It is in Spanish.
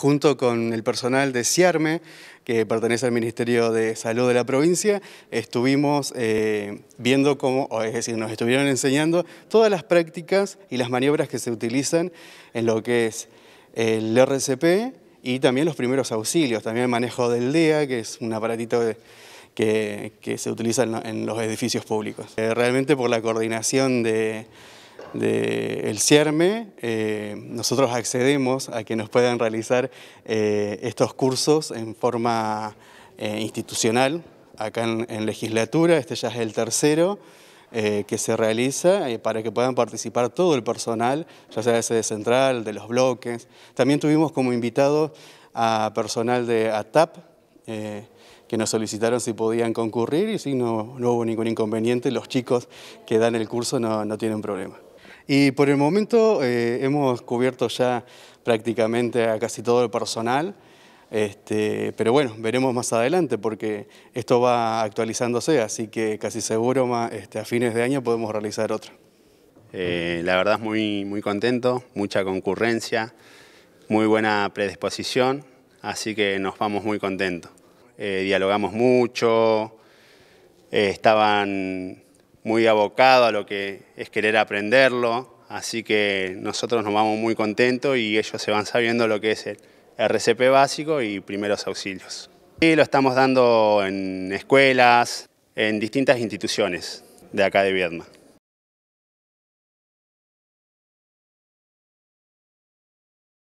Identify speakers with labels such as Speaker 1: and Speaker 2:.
Speaker 1: junto con el personal de CIARME, que pertenece al Ministerio de Salud de la provincia, estuvimos eh, viendo cómo, es decir, nos estuvieron enseñando todas las prácticas y las maniobras que se utilizan en lo que es el RCP y también los primeros auxilios, también el manejo del DEA, que es un aparatito que, se utiliza en, los edificios públicos. Eh, realmente por la coordinación de del de CIERME, eh, nosotros accedemos a que nos puedan realizar eh, estos cursos en forma eh, institucional acá en, legislatura, este ya es el tercero que se realiza para que puedan participar todo el personal, ya sea de central, de los bloques. También tuvimos como invitado a personal de ATAP, que nos solicitaron si podían concurrir y si no, no, hubo ningún inconveniente, los chicos que dan el curso no, no tienen problema. Y por el momento eh, hemos cubierto ya prácticamente a casi todo el personal, este, pero bueno, veremos más adelante porque esto va actualizándose, así que casi seguro más, este, a fines de año podemos realizar otro.
Speaker 2: Eh, la verdad es muy, muy contento, mucha concurrencia, muy buena predisposición, así que nos vamos muy contentos. Eh, dialogamos mucho, estaban muy abocado a lo que es querer aprenderlo, así que nosotros nos vamos muy contentos y ellos se van sabiendo lo que es el RCP básico y primeros auxilios. Y lo estamos dando en escuelas, en distintas instituciones de acá de Viedma.